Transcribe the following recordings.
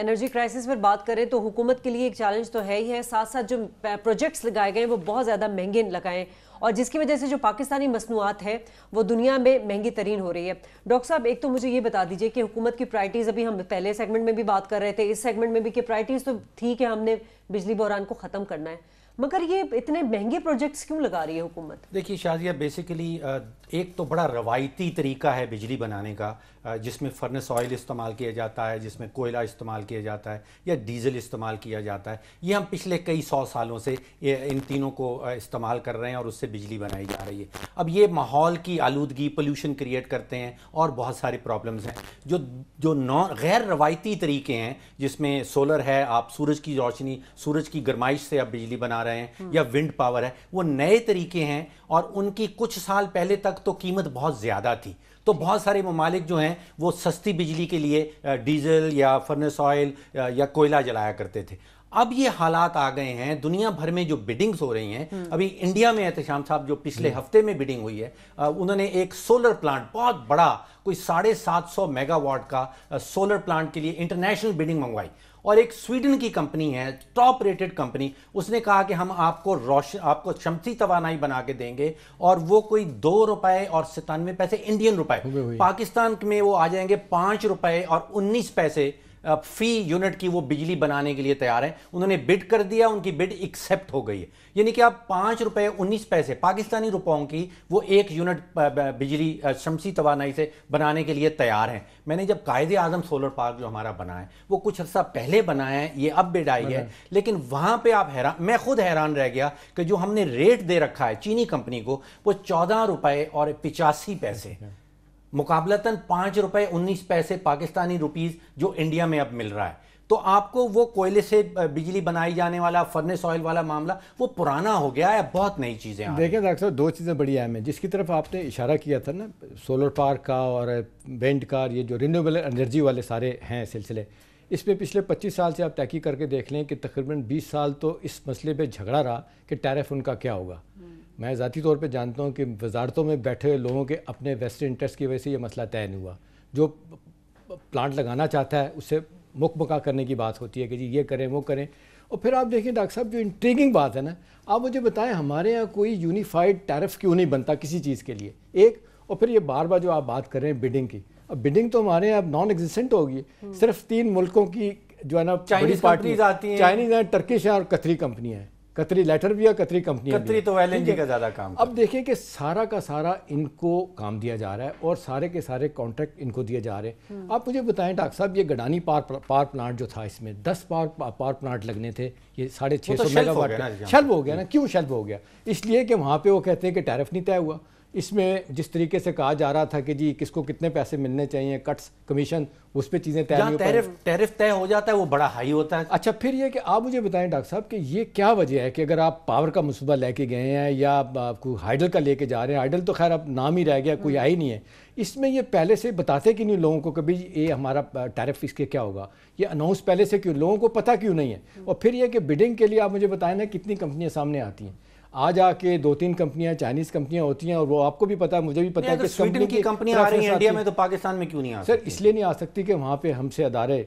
Energy crisis पर बात करें तो हुकूमत के लिए एक चैलेंज तो है ही है साथ साथ जो प्रोजेक्ट्स लगाए गए वो बहुत ज़्यादा महंगे लगाए और जिसकी वजह से जो पाकिस्तानी मसनूआत है वो दुनिया में महंगी तरीन हो रही है डॉक्टर साहब एक तो मुझे ये बता दीजिए कि हुकूमत की प्रायरिटीज़ अभी हम पहले सेगमेंट में भी बात कर रहे थे इस सेगमेंट में भी कि प्रायरिटीज़ तो ठीक है हमने बिजली बहरान को ख़त्म करना है मगर ये इतने महंगे प्रोजेक्ट्स क्यों लगा रही है हुकूमत देखिए शाजिया बेसिकली एक तो बड़ा रवायती तरीका है बिजली बनाने का जिसमें फर्नेस ऑयल इस्तेमाल किया जाता है जिसमें कोयला इस्तेमाल किया जाता है या डीजल इस्तेमाल किया जाता है ये हम पिछले कई सौ सालों से इन तीनों को इस्तेमाल कर रहे हैं और उससे बिजली बनाई जा रही है अब ये माहौल की आलूदगी पोल्यूशन क्रिएट करते हैं और बहुत सारे प्रॉब्लम्स हैं जो जो नॉ गैर रवायती तरीके हैं जिसमें सोलर है आप सूरज की रोशनी सूरज की गर्माइश से आप बिजली बना रहे हैं या विंड पावर है वो नए तरीके हैं और उनकी कुछ साल पहले तक तो कीमत बहुत ज़्यादा थी तो बहुत सारे ममालिक जो हैं वो सस्ती बिजली के लिए डीजल या फर्नेस ऑयल या कोयला जलाया करते थे अब ये हालात आ गए हैं दुनिया भर में जो बिडिंग्स हो रही हैं हम्म। अभी इंडिया में एहतशाम साहब जो पिछले हम्म। हफ्ते में बिडिंग हुई है उन्होंने एक सोलर प्लांट बहुत बड़ा कोई साढ़े सात सौ मेगावाट का सोलर प्लांट के लिए इंटरनेशनल बिडिंग मंगवाई और एक स्वीडन की कंपनी है टॉप रेटेड कंपनी उसने कहा कि हम आपको रोशन आपको क्षमती तोानाई बना के देंगे और वो कोई दो रुपए और सतानवे पैसे इंडियन रुपए पाकिस्तान में वो आ जाएंगे पांच रुपए और उन्नीस पैसे फी यूनिट की वो बिजली बनाने के लिए तैयार हैं उन्होंने बिड कर दिया उनकी बिड एक्सेप्ट हो गई है यानी कि आप पाँच रुपये उन्नीस पैसे पाकिस्तानी रुपयों की वो एक यूनिट बिजली शमसी तोानाई से बनाने के लिए तैयार हैं मैंने जब कायद आजम सोलर पार्क जो हमारा बना है वो कुछ अर्सा पहले बनाया है ये अब बिड आई है लेकिन वहाँ पर आप हैरान मैं खुद हैरान रह गया कि जो हमने रेट दे रखा है चीनी कंपनी को वो चौदह रुपए और पिचासी पैसे अच्छा। मुकाबलतन पाँच रुपए उन्नीस पैसे पाकिस्तानी रुपीज़ जो इंडिया में अब मिल रहा है तो आपको वो कोयले से बिजली बनाई जाने वाला फर्नेस ऑयल वाला मामला वो पुराना हो गया है बहुत नई चीज़ें देखिए डॉक्टर साहब दो चीज़ें बड़ी अहम है जिसकी तरफ आपने इशारा किया था ना सोलर पार्क का और वेंट का ये जो रिन्यूएबल एनर्जी वाले सारे हैं सिलसिले इस पर पिछले 25 साल से आप तहकी करके देख लें कि तकरीबन 20 साल तो इस मसले पे झगड़ा रहा कि टैरिफ उनका क्या होगा हम्म। मैं ज़ाती तौर पर जानता हूँ कि वजारतों में बैठे हुए लोगों के अपने वेस्टर्न इंटरेस्ट की वजह से ये मसला तय नहीं हुआ जो प्लांट लगाना चाहता है उससे मुख मका करने की बात होती है कि जी ये करें वो करें और फिर आप देखिए डॉक्टर साहब जो इंट्रीगिंग बात है ना आप मुझे बताएं हमारे यहाँ कोई यूनिफाइड टैरिफ क्यों नहीं बनता किसी चीज़ के लिए एक और फिर ये बार बार जो आप बात कर रहे हैं बिडिंग की अब बिडिंग तो हमारे यहाँ नॉन एग्जिस्टेंट होगी सिर्फ तीन मुल्कों की जो है ना चाइनीज पार्टी चाइनीज हैं टर्किश हैं और कतरी कंपनियाँ हैं कतरी लेटर भी है कतरी कंपनी कतरी तो एल का ज़्यादा काम अब देखें कि सारा का सारा इनको काम दिया जा रहा है और सारे के सारे कॉन्ट्रैक्ट इनको दिए जा रहे हैं हम्म। आप मुझे बताएं डॉक्टर साहब ये गडानी पावर पावर प्लांट जो था इसमें दस पावर पावर प्लांट लगने थे ये साढ़े तो छः सौ मेगावाट हाँ। शेल्फ हो गया ना क्यों शेल्फ हो गया इसलिए कि वहाँ पर वो कहते हैं कि टैरिफ नहीं तय हुआ इसमें जिस तरीके से कहा जा रहा था कि जी किसको कितने पैसे मिलने चाहिए कट्स कमीशन उस पर चीज़ें तय टैरिफ टैरिफ तय हो जाता है वो बड़ा हाई होता है अच्छा फिर ये कि आप मुझे बताएं डॉक्टर साहब कि ये क्या वजह है कि अगर आप पावर का मनसूबा लेके गए हैं या आपको हाइडल का लेके जा रहे हैं हाइडल तो खैर अब नाम ही रह गया कोई आई हम्म। नहीं है इसमें ये पहले से बताते कि नहीं लोगों को कभी ये हमारा टैरिफ इसके क्या होगा ये अनाउंस पहले से क्यों लोगों को पता क्यों नहीं है हम्म। और फिर यह कि बिडिंग के लिए आप मुझे बताएं ना कितनी कंपनियाँ सामने आती हैं आज आके दो तीन कंपनियां चाइनीज कंपनियां होती हैं और वो आपको भी पता है मुझे भी पता है कि स्वीडन की कंपनियां आ रही हैं इंडिया में तो पाकिस्तान में क्यों नहीं आ सर इसलिए नहीं आ सकती कि वहाँ पे हमसे अदारे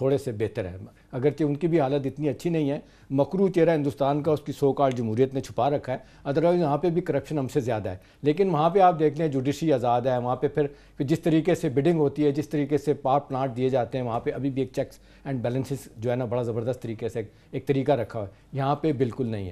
थोड़े से बेहतर अगर कि उनकी भी हालत इतनी अच्छी नहीं है मकरू चेहरा हिंदुस्तान का उसकी सो कार्ड जमहूरियत ने छुपा रखा है अदरवाइज़ वहाँ पे भी करप्शन हमसे ज़्यादा है लेकिन वहाँ पे आप देख लें जुडिशी आज़ाद है वहाँ पे फिर फिर जिस तरीके से बिडिंग होती है जिस तरीके से पावर प्लांट दिए जाते हैं वहाँ पर अभी भी एक चेक्स एंड बैलेंसेस जो है ना बड़ा ज़बरदस्त तरीके से एक तरीका रखा हुआ है यहाँ पर बिल्कुल नहीं है